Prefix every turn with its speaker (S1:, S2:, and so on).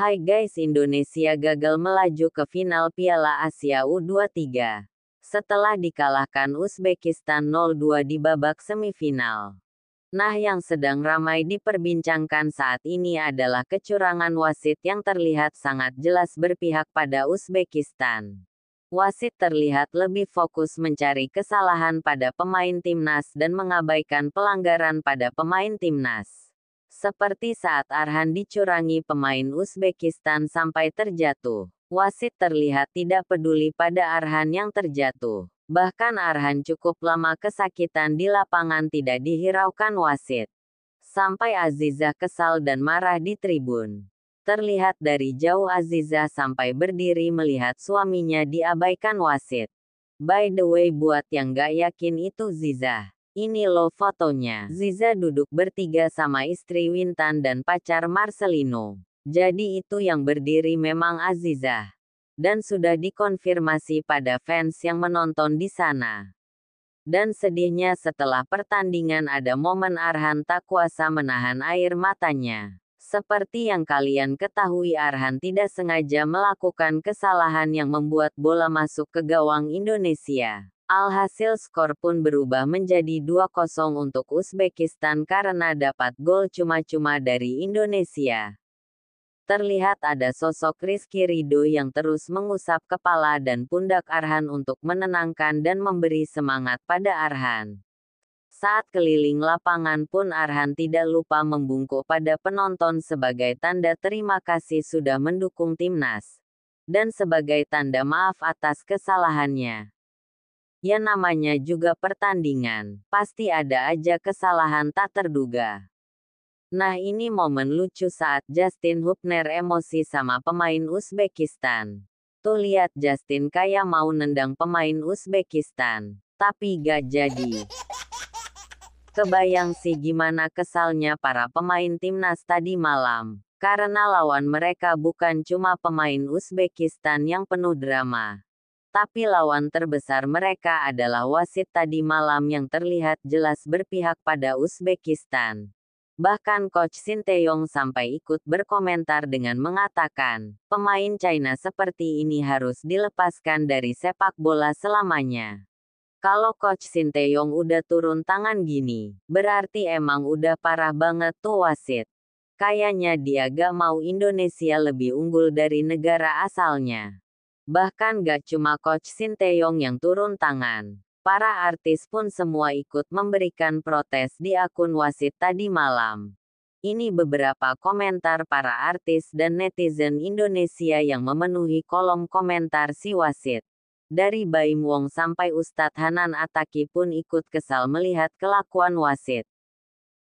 S1: Hai guys Indonesia gagal melaju ke final Piala Asia U23. Setelah dikalahkan Uzbekistan 0-2 di babak semifinal. Nah yang sedang ramai diperbincangkan saat ini adalah kecurangan wasit yang terlihat sangat jelas berpihak pada Uzbekistan. Wasit terlihat lebih fokus mencari kesalahan pada pemain timnas dan mengabaikan pelanggaran pada pemain timnas. Seperti saat Arhan dicurangi pemain Uzbekistan sampai terjatuh, wasit terlihat tidak peduli pada Arhan yang terjatuh. Bahkan Arhan cukup lama kesakitan di lapangan tidak dihiraukan wasit. Sampai Aziza kesal dan marah di tribun. Terlihat dari jauh Aziza sampai berdiri melihat suaminya diabaikan wasit. By the way buat yang gak yakin itu Ziza. Ini lo fotonya. Ziza duduk bertiga sama istri Wintan dan pacar Marcelino. Jadi itu yang berdiri memang Aziza. Dan sudah dikonfirmasi pada fans yang menonton di sana. Dan sedihnya setelah pertandingan ada momen Arhan tak kuasa menahan air matanya. Seperti yang kalian ketahui Arhan tidak sengaja melakukan kesalahan yang membuat bola masuk ke gawang Indonesia. Alhasil skor pun berubah menjadi 2-0 untuk Uzbekistan karena dapat gol cuma-cuma dari Indonesia. Terlihat ada sosok Rizky Ridho yang terus mengusap kepala dan pundak Arhan untuk menenangkan dan memberi semangat pada Arhan. Saat keliling lapangan pun Arhan tidak lupa membungkuk pada penonton sebagai tanda terima kasih sudah mendukung timnas. Dan sebagai tanda maaf atas kesalahannya. Ya namanya juga pertandingan, pasti ada aja kesalahan tak terduga. Nah ini momen lucu saat Justin Hubner emosi sama pemain Uzbekistan. Tuh lihat Justin kayak mau nendang pemain Uzbekistan, tapi gak jadi. Kebayang sih gimana kesalnya para pemain timnas tadi malam, karena lawan mereka bukan cuma pemain Uzbekistan yang penuh drama tapi lawan terbesar mereka adalah wasit tadi malam yang terlihat jelas berpihak pada Uzbekistan. Bahkan coach Sinteyong sampai ikut berkomentar dengan mengatakan, pemain China seperti ini harus dilepaskan dari sepak bola selamanya. Kalau coach Sinteyong udah turun tangan gini, berarti emang udah parah banget tuh wasit. Kayaknya dia gak mau Indonesia lebih unggul dari negara asalnya. Bahkan gak cuma Coach Sinteyong yang turun tangan. Para artis pun semua ikut memberikan protes di akun wasit tadi malam. Ini beberapa komentar para artis dan netizen Indonesia yang memenuhi kolom komentar si wasit. Dari Baim Wong sampai Ustadz Hanan Ataki pun ikut kesal melihat kelakuan wasit.